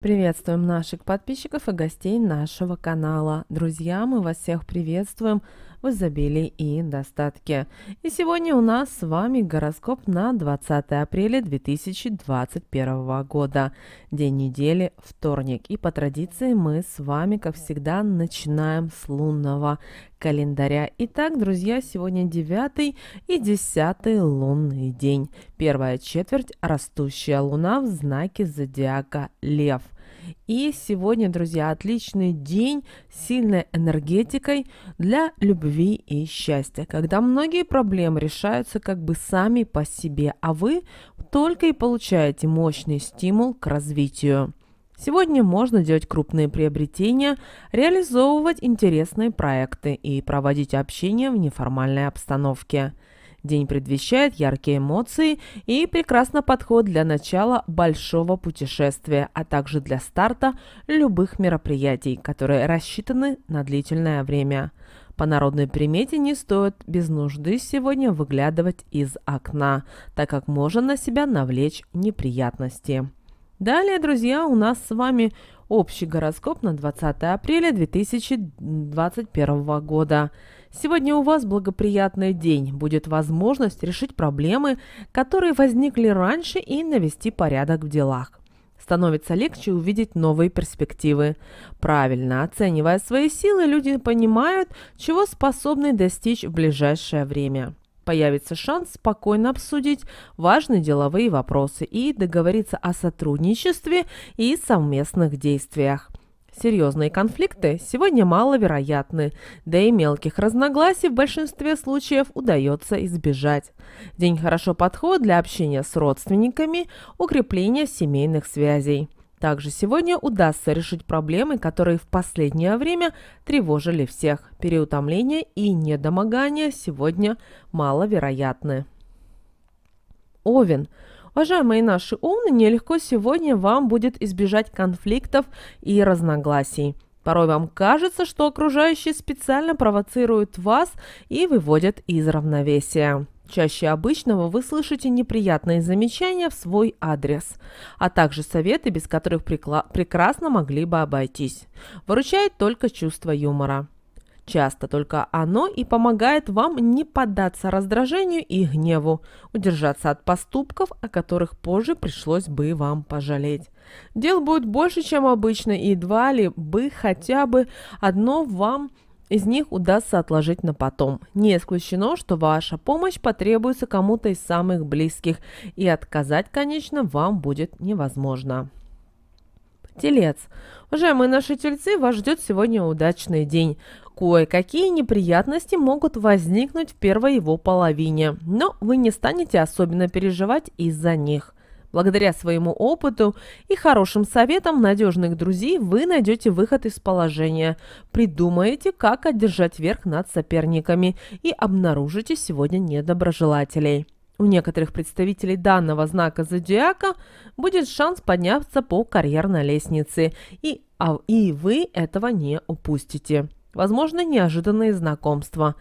Приветствуем наших подписчиков и гостей нашего канала. Друзья, мы вас всех приветствуем в изобилии и достатке. И сегодня у нас с вами гороскоп на 20 апреля 2021 года. День недели, вторник. И по традиции мы с вами, как всегда, начинаем с лунного календаря. Итак, друзья, сегодня 9 и 10 лунный день. Первая четверть – растущая луна в знаке зодиака Лев – и сегодня, друзья, отличный день с сильной энергетикой для любви и счастья, когда многие проблемы решаются как бы сами по себе, а вы только и получаете мощный стимул к развитию. Сегодня можно делать крупные приобретения, реализовывать интересные проекты и проводить общение в неформальной обстановке – День предвещает яркие эмоции и прекрасно подход для начала большого путешествия, а также для старта любых мероприятий, которые рассчитаны на длительное время. По народной примете не стоит без нужды сегодня выглядывать из окна, так как можно на себя навлечь неприятности. Далее, друзья, у нас с вами общий гороскоп на 20 апреля 2021 года. Сегодня у вас благоприятный день, будет возможность решить проблемы, которые возникли раньше и навести порядок в делах. Становится легче увидеть новые перспективы. Правильно оценивая свои силы, люди понимают, чего способны достичь в ближайшее время появится шанс спокойно обсудить важные деловые вопросы и договориться о сотрудничестве и совместных действиях. Серьезные конфликты сегодня маловероятны, да и мелких разногласий в большинстве случаев удается избежать. День хорошо подходит для общения с родственниками, укрепления семейных связей. Также сегодня удастся решить проблемы, которые в последнее время тревожили всех. Переутомление и недомогание сегодня маловероятны. Овен – Уважаемые наши умные, нелегко сегодня вам будет избежать конфликтов и разногласий. Порой вам кажется, что окружающие специально провоцируют вас и выводят из равновесия. Чаще обычного вы слышите неприятные замечания в свой адрес, а также советы, без которых прекрасно могли бы обойтись. Выручает только чувство юмора. Часто только оно и помогает вам не поддаться раздражению и гневу, удержаться от поступков, о которых позже пришлось бы вам пожалеть. Дел будет больше, чем обычно, и едва ли бы хотя бы одно вам из них удастся отложить на потом. Не исключено, что ваша помощь потребуется кому-то из самых близких, и отказать, конечно, вам будет невозможно. Телец. Уважаемые наши тельцы, вас ждет сегодня удачный день. Кое-какие неприятности могут возникнуть в первой его половине, но вы не станете особенно переживать из-за них. Благодаря своему опыту и хорошим советам надежных друзей вы найдете выход из положения, придумаете, как одержать верх над соперниками и обнаружите сегодня недоброжелателей. У некоторых представителей данного знака зодиака будет шанс подняться по карьерной лестнице, и, а, и вы этого не упустите. Возможно, неожиданные знакомства.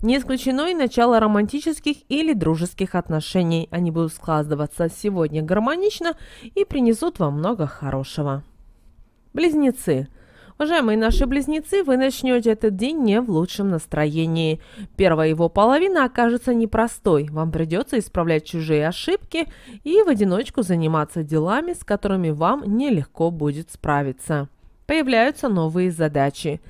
Не исключено и начало романтических или дружеских отношений. Они будут складываться сегодня гармонично и принесут вам много хорошего. Близнецы – Уважаемые наши близнецы, вы начнете этот день не в лучшем настроении. Первая его половина окажется непростой. Вам придется исправлять чужие ошибки и в одиночку заниматься делами, с которыми вам нелегко будет справиться. Появляются новые задачи.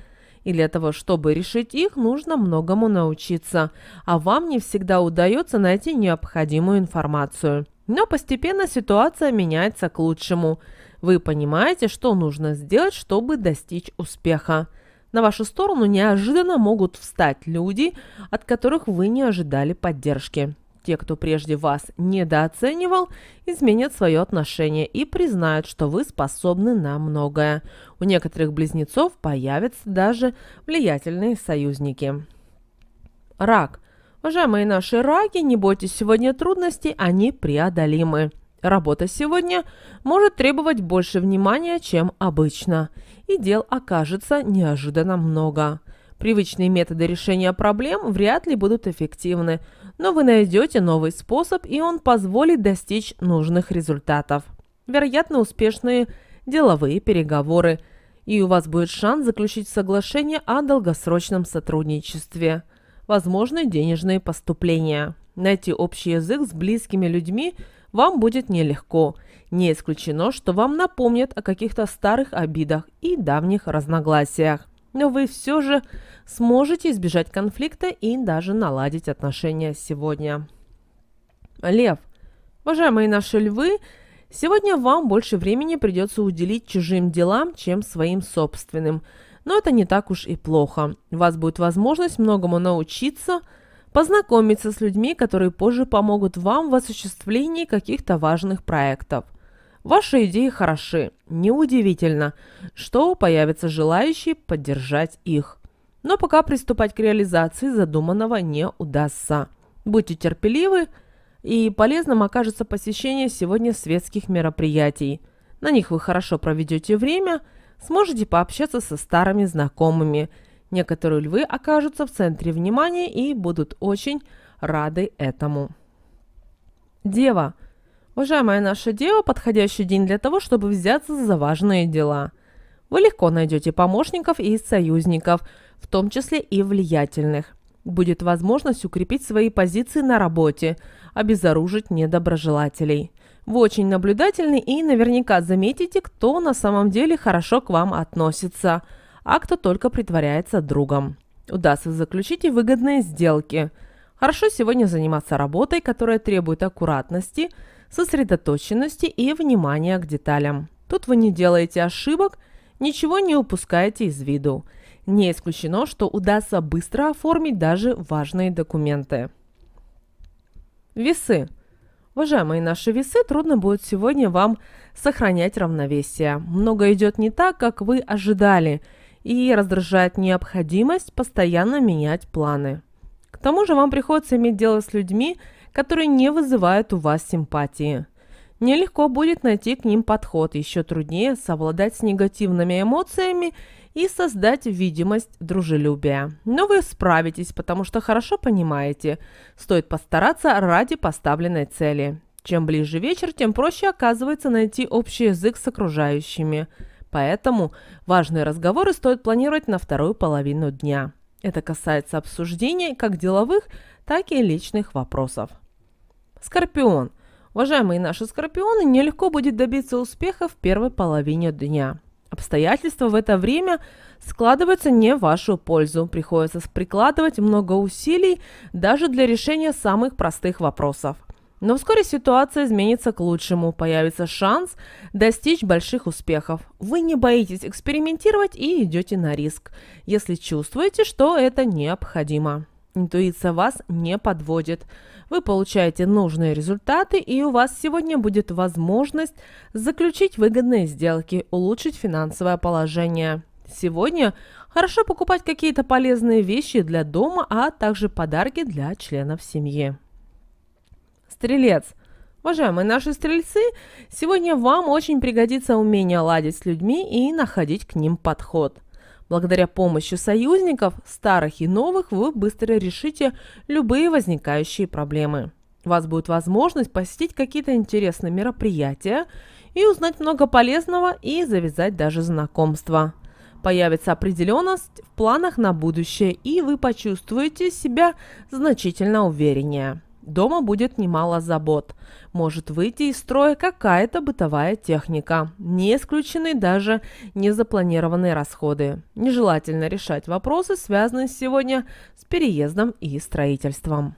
И для того, чтобы решить их, нужно многому научиться, а вам не всегда удается найти необходимую информацию. Но постепенно ситуация меняется к лучшему – вы понимаете, что нужно сделать, чтобы достичь успеха. На вашу сторону неожиданно могут встать люди, от которых вы не ожидали поддержки. Те, кто прежде вас недооценивал, изменят свое отношение и признают, что вы способны на многое. У некоторых близнецов появятся даже влиятельные союзники. Рак. Уважаемые наши раки, не бойтесь сегодня трудностей, они преодолимы. Работа сегодня может требовать больше внимания, чем обычно, и дел окажется неожиданно много. Привычные методы решения проблем вряд ли будут эффективны, но вы найдете новый способ, и он позволит достичь нужных результатов. Вероятно, успешные деловые переговоры, и у вас будет шанс заключить соглашение о долгосрочном сотрудничестве. Возможны денежные поступления. Найти общий язык с близкими людьми – вам будет нелегко. Не исключено, что вам напомнят о каких-то старых обидах и давних разногласиях. Но вы все же сможете избежать конфликта и даже наладить отношения сегодня. Лев. Уважаемые наши львы, сегодня вам больше времени придется уделить чужим делам, чем своим собственным. Но это не так уж и плохо. У вас будет возможность многому научиться – познакомиться с людьми, которые позже помогут вам в осуществлении каких-то важных проектов. Ваши идеи хороши, неудивительно, что появятся желающие поддержать их. Но пока приступать к реализации задуманного не удастся. Будьте терпеливы, и полезным окажется посещение сегодня светских мероприятий. На них вы хорошо проведете время, сможете пообщаться со старыми знакомыми – Некоторые львы окажутся в центре внимания и будут очень рады этому. Дева. Уважаемая наша дева, подходящий день для того, чтобы взяться за важные дела. Вы легко найдете помощников и союзников, в том числе и влиятельных. Будет возможность укрепить свои позиции на работе, обезоружить недоброжелателей. Вы очень наблюдательны и наверняка заметите, кто на самом деле хорошо к вам относится – а кто только притворяется другом. Удастся заключить и выгодные сделки. Хорошо сегодня заниматься работой, которая требует аккуратности, сосредоточенности и внимания к деталям. Тут вы не делаете ошибок, ничего не упускаете из виду. Не исключено, что удастся быстро оформить даже важные документы. Весы. Уважаемые наши весы, трудно будет сегодня вам сохранять равновесие. Много идет не так, как вы ожидали – и раздражает необходимость постоянно менять планы. К тому же вам приходится иметь дело с людьми, которые не вызывают у вас симпатии. Нелегко будет найти к ним подход, еще труднее совладать с негативными эмоциями и создать видимость дружелюбия. Но вы справитесь, потому что хорошо понимаете, стоит постараться ради поставленной цели. Чем ближе вечер, тем проще оказывается найти общий язык с окружающими – Поэтому важные разговоры стоит планировать на вторую половину дня. Это касается обсуждений как деловых, так и личных вопросов. Скорпион. Уважаемые наши скорпионы, нелегко будет добиться успеха в первой половине дня. Обстоятельства в это время складываются не в вашу пользу. Приходится прикладывать много усилий даже для решения самых простых вопросов. Но вскоре ситуация изменится к лучшему, появится шанс достичь больших успехов. Вы не боитесь экспериментировать и идете на риск, если чувствуете, что это необходимо. Интуиция вас не подводит. Вы получаете нужные результаты, и у вас сегодня будет возможность заключить выгодные сделки, улучшить финансовое положение. Сегодня хорошо покупать какие-то полезные вещи для дома, а также подарки для членов семьи. Стрелец. Уважаемые наши стрельцы, сегодня вам очень пригодится умение ладить с людьми и находить к ним подход. Благодаря помощи союзников, старых и новых, вы быстро решите любые возникающие проблемы. У вас будет возможность посетить какие-то интересные мероприятия и узнать много полезного и завязать даже знакомства. Появится определенность в планах на будущее, и вы почувствуете себя значительно увереннее. Дома будет немало забот. Может выйти из строя какая-то бытовая техника. Не исключены даже незапланированные расходы. Нежелательно решать вопросы, связанные сегодня с переездом и строительством.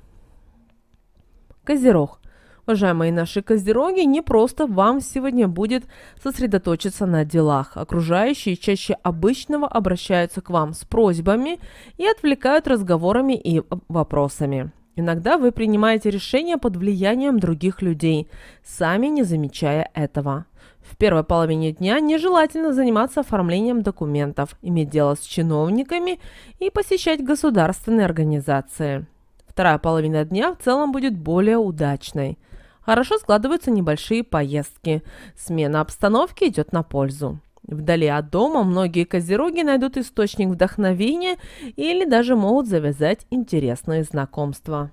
Козерог. Уважаемые наши козероги, не просто вам сегодня будет сосредоточиться на делах. Окружающие чаще обычного обращаются к вам с просьбами и отвлекают разговорами и вопросами. Иногда вы принимаете решения под влиянием других людей, сами не замечая этого. В первой половине дня нежелательно заниматься оформлением документов, иметь дело с чиновниками и посещать государственные организации. Вторая половина дня в целом будет более удачной. Хорошо складываются небольшие поездки. Смена обстановки идет на пользу. Вдали от дома многие козероги найдут источник вдохновения или даже могут завязать интересные знакомства.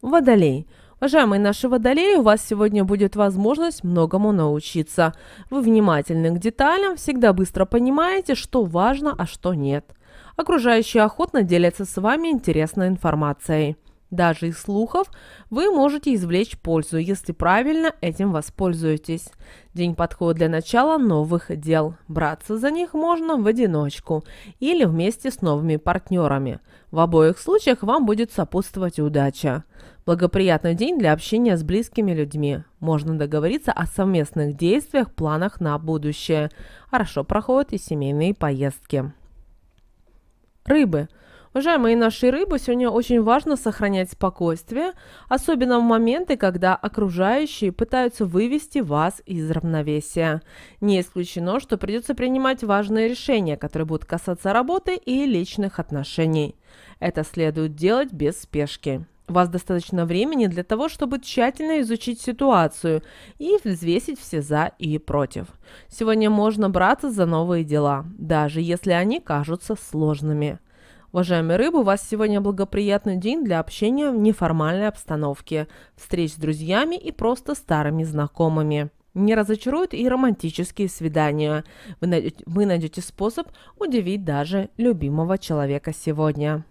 Водолей. Уважаемые наши водолеи, у вас сегодня будет возможность многому научиться. Вы внимательны к деталям, всегда быстро понимаете, что важно, а что нет. Окружающие охотно делятся с вами интересной информацией. Даже из слухов вы можете извлечь пользу, если правильно этим воспользуетесь. День подходит для начала новых дел. Браться за них можно в одиночку или вместе с новыми партнерами. В обоих случаях вам будет сопутствовать удача. Благоприятный день для общения с близкими людьми. Можно договориться о совместных действиях, планах на будущее. Хорошо проходят и семейные поездки. Рыбы – Уважаемые наши рыбы, сегодня очень важно сохранять спокойствие, особенно в моменты, когда окружающие пытаются вывести вас из равновесия. Не исключено, что придется принимать важные решения, которые будут касаться работы и личных отношений. Это следует делать без спешки. У вас достаточно времени для того, чтобы тщательно изучить ситуацию и взвесить все «за» и «против». Сегодня можно браться за новые дела, даже если они кажутся сложными – Уважаемые рыбы, у вас сегодня благоприятный день для общения в неформальной обстановке, встреч с друзьями и просто старыми знакомыми. Не разочаруют и романтические свидания. Вы найдете, вы найдете способ удивить даже любимого человека сегодня.